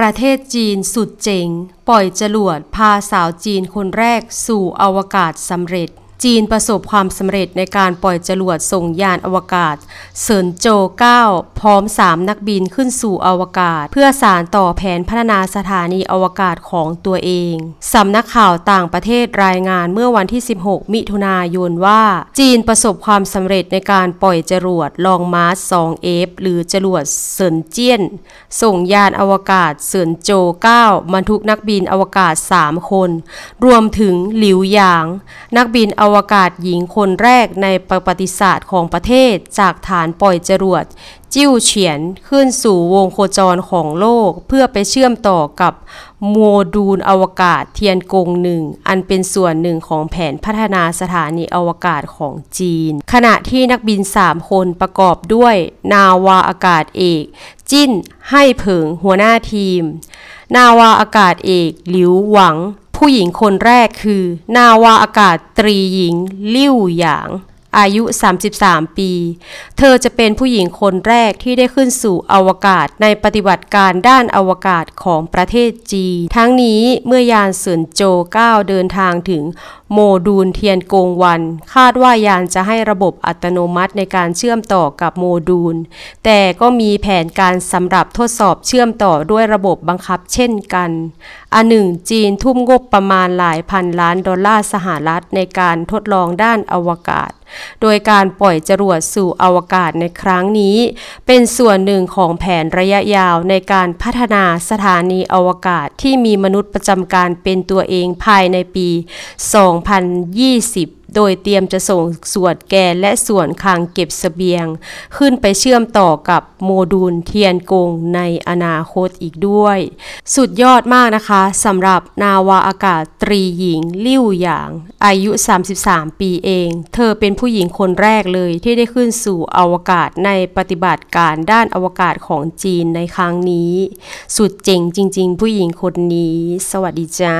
ประเทศจีนสุดเจ๋ง ปล่อยจรวดพาสาวจีนคนแรกสู่อวกาศสำเร็จจีนประสบความสำเร็จในการปล่อยจรวดส่งยานอวกาศเซินโจ9พร้อม 3 นักบินขึ้นสู่อวกาศ เพื่อสารต่อแผนพัฒนาสถานีอวกาศของตัวเองสำนักข่าวต่างประเทศรายงานเมื่อวันที่ 16 มิถุนายนว่าจีนประสบความสำเร็จในการปล่อยจรวดลองมาร์ส 2F หรือจรวดเซินเจียนส่งยานอวกาศเซินโจ9บรรทุกนักบินอวกาศ 3 คน รวมถึงหลิวหยาง นักบินออวกาศหญิงคนแรกในประวัติศาสตร์ของประเทศจากฐานปล่อยจรวดจิ้วเฉียนขึ้นสู่วงโคจรของโลก เพื่อไปเชื่อมต่อกับโมดูลอวกาศเทียนกงหนึ่งอันเป็นส่วนหนึ่งของแผนพัฒนาสถานีอวกาศของจีน ขณะที่นักบิน 3 คนประกอบด้วย นาวาอากาศเอกจิ้นให้เผิงหัวหน้าทีม นาวาอากาศเอกหลิวหวังผู้หญิงคนแรกคือ นาวาอากาศตรีหญิงลิ่วหยางอายุ 33 ปี เธอจะเป็นผู้หญิงคนแรกที่ได้ขึ้นสู่อวกาศในปฏิบัติการด้านอวกาศของประเทศจีน ทั้งนี้เมื่อยานเสินโจก้าวเดินทางถึงโมดูลเทียนโกงวัน คาดว่ายานจะให้ระบบอัตโนมัติในการเชื่อมต่อกับโมดูล แต่ก็มีแผนการสำหรับทดสอบเชื่อมต่อด้วยระบบบังคับเช่นกัน อันหนึ่งจีนทุ่มงบประมาณหลายพันล้านดอลลาร์สหรัฐในการทดลองด้านอวกาศโดยการปล่อยจรวดสู่อวกาศในครั้งนี้เป็นส่วนหนึ่งของแผนระยะยาวในการพัฒนาสถานีอวกาศที่มีมนุษย์ประจำการเป็นตัวเองภายในปี 2020โดยเตรียมจะส่งส่วนแกนและส่วนคางเก็บสเสบียง ขึ้นไปเชื่อมต่อกับโมดูลเทียนกงในอนาคตอีกด้วย สุดยอดมากนะคะสำหรับนาวาอากาศตรีหญิงลิ่วหยาง อายุ 33 ปีเอง เธอเป็นผู้หญิงคนแรกเลยที่ได้ขึ้นสู่อวกาศในปฏิบัติการด้านอวกาศของจีนในครั้งนี้ สุดเจ๋งจริง ๆ ผู้หญิงคนนี้ สวัสดีจ้า